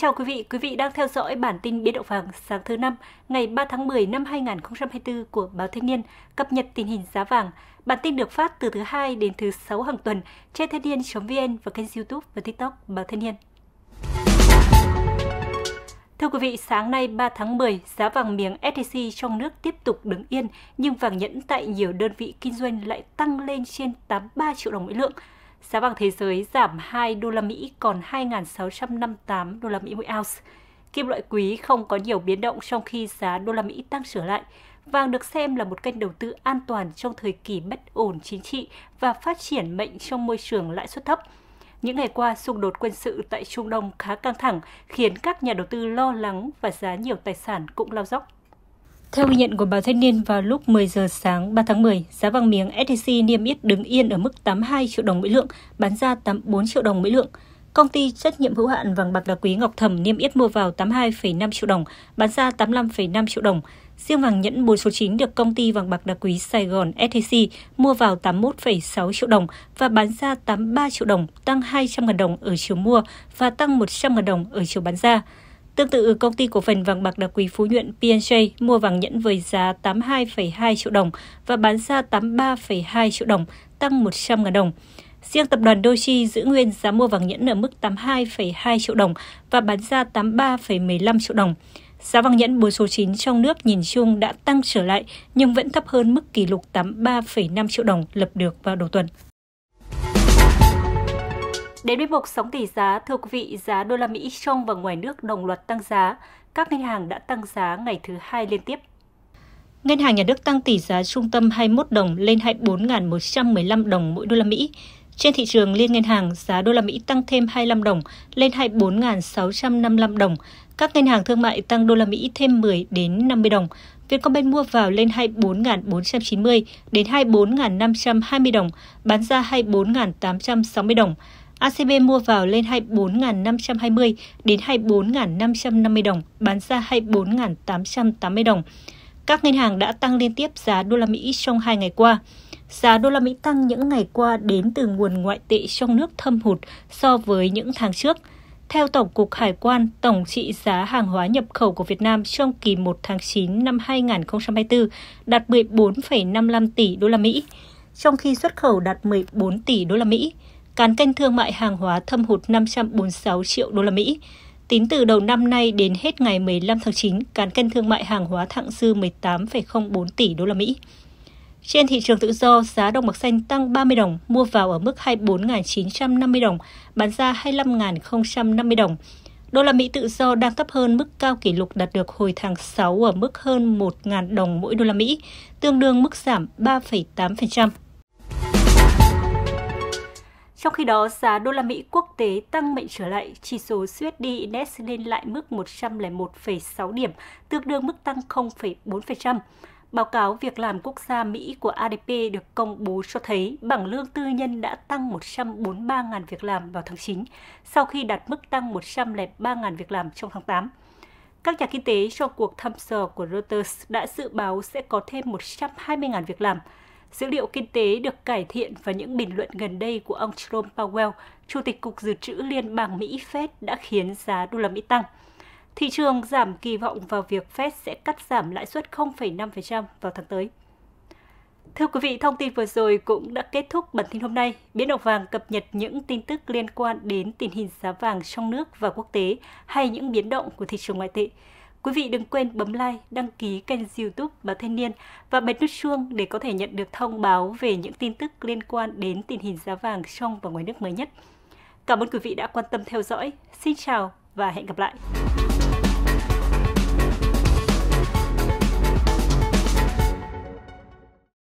chào quý vị, quý vị đang theo dõi bản tin Biến động vàng sáng thứ năm ngày 3 tháng 10 năm 2024 của Báo Thanh niên cập nhật tình hình giá vàng. Bản tin được phát từ thứ hai đến thứ sáu hàng tuần trên thanh niên.vn và kênh YouTube và TikTok Báo Thanh niên. Thưa quý vị, sáng nay 3 tháng 10, giá vàng miếng SJC trong nước tiếp tục đứng yên, nhưng vàng nhẫn tại nhiều đơn vị kinh doanh lại tăng lên trên 83 triệu đồng mỗi lượng – Giá vàng thế giới giảm 2 đô la Mỹ còn 2.658 đô la Mỹ mỗi ounce. Kim loại quý không có nhiều biến động trong khi giá đô la Mỹ tăng trở lại. Vàng được xem là một kênh đầu tư an toàn trong thời kỳ bất ổn chính trị và phát triển mạnh trong môi trường lãi suất thấp. Những ngày qua, xung đột quân sự tại Trung Đông khá căng thẳng, khiến các nhà đầu tư lo lắng và giá nhiều tài sản cũng lao dốc. Theo ghi nhận của báo Thanh niên vào lúc 10 giờ sáng 3 tháng 10, giá vàng miếng SJC niêm yết đứng yên ở mức 82 triệu đồng mỗi lượng, bán ra 84 triệu đồng mỗi lượng. Công ty trách nhiệm hữu hạn vàng bạc đá quý Ngọc Thẩm niêm yết mua vào 82,5 triệu đồng, bán ra 85,5 triệu đồng. Riêng vàng nhẫn bốn số 9 được công ty vàng bạc đá quý Sài Gòn SJC mua vào 81,6 triệu đồng và bán ra 83 triệu đồng, tăng 200.000 đồng ở chiều mua và tăng 100.000 đồng ở chiều bán ra. Tương tự, công ty cổ phần vàng bạc đặc quý Phú Nhuận PNJ mua vàng nhẫn với giá 82,2 triệu đồng và bán ra 83,2 triệu đồng, tăng 100.000 đồng. Riêng tập đoàn Doji giữ nguyên giá mua vàng nhẫn ở mức 82,2 triệu đồng và bán ra 83,15 triệu đồng. Giá vàng nhẫn 4 số 9 trong nước nhìn chung đã tăng trở lại nhưng vẫn thấp hơn mức kỷ lục 83,5 triệu đồng lập được vào đầu tuần. Đến với mục sóng tỷ giá, thưa quý vị, giá đô la Mỹ trong và ngoài nước đồng loạt tăng giá. Các ngân hàng đã tăng giá ngày thứ hai liên tiếp. Ngân hàng nhà nước tăng tỷ giá trung tâm 21 đồng lên 24.115 đồng mỗi đô la Mỹ. Trên thị trường liên ngân hàng, giá đô la Mỹ tăng thêm 25 đồng lên 24.655 đồng. Các ngân hàng thương mại tăng đô la Mỹ thêm 10 đến 50 đồng. Vietcombank mua vào lên 24.490 đến 24.520 đồng, bán ra 24.860 đồng. ACB mua vào lên 24.520 đến 24.550 đồng, bán ra 24.880 đồng. Các ngân hàng đã tăng liên tiếp giá đô la Mỹ trong hai ngày qua. Giá đô la Mỹ tăng những ngày qua đến từ nguồn ngoại tệ trong nước thâm hụt so với những tháng trước. Theo Tổng cục Hải quan, tổng trị giá hàng hóa nhập khẩu của Việt Nam trong kỳ 1 tháng 9 năm 2024 đạt 14,55 tỷ đô la Mỹ, trong khi xuất khẩu đạt 14 tỷ đô la Mỹ cán cân thương mại hàng hóa thâm hụt 546 triệu đô la Mỹ. Tính từ đầu năm nay đến hết ngày 15 tháng 9, cán cân thương mại hàng hóa thặng dư 18,04 tỷ đô la Mỹ. Trên thị trường tự do, giá đồng bạc xanh tăng 30 đồng, mua vào ở mức 24.950 đồng, bán ra 25.050 đồng. Đô la Mỹ tự do đang thấp hơn mức cao kỷ lục đạt được hồi tháng 6 ở mức hơn 1.000 đồng mỗi đô la Mỹ, tương đương mức giảm 3,8%. Trong khi đó, giá đô la Mỹ quốc tế tăng mạnh trở lại, chỉ số USD Index lên lại mức 101,6 điểm, tương đương mức tăng 0,4%. Báo cáo việc làm quốc gia Mỹ của ADP được công bố cho thấy bảng lương tư nhân đã tăng 143.000 việc làm vào tháng 9, sau khi đạt mức tăng 103.000 việc làm trong tháng 8. Các nhà kinh tế cho cuộc thăm dò của Reuters đã dự báo sẽ có thêm 120.000 việc làm, Dữ liệu kinh tế được cải thiện và những bình luận gần đây của ông Jerome Powell, Chủ tịch Cục Dự trữ Liên bang Mỹ Fed đã khiến giá đô la Mỹ tăng. Thị trường giảm kỳ vọng vào việc Fed sẽ cắt giảm lãi suất 0,5% vào tháng tới. Thưa quý vị, thông tin vừa rồi cũng đã kết thúc bản tin hôm nay. Biến động vàng cập nhật những tin tức liên quan đến tình hình giá vàng trong nước và quốc tế hay những biến động của thị trường ngoại tệ. Quý vị đừng quên bấm like, đăng ký kênh youtube Báo Thanh Niên và bật nút chuông để có thể nhận được thông báo về những tin tức liên quan đến tình hình giá vàng trong và ngoài nước mới nhất. Cảm ơn quý vị đã quan tâm theo dõi. Xin chào và hẹn gặp lại!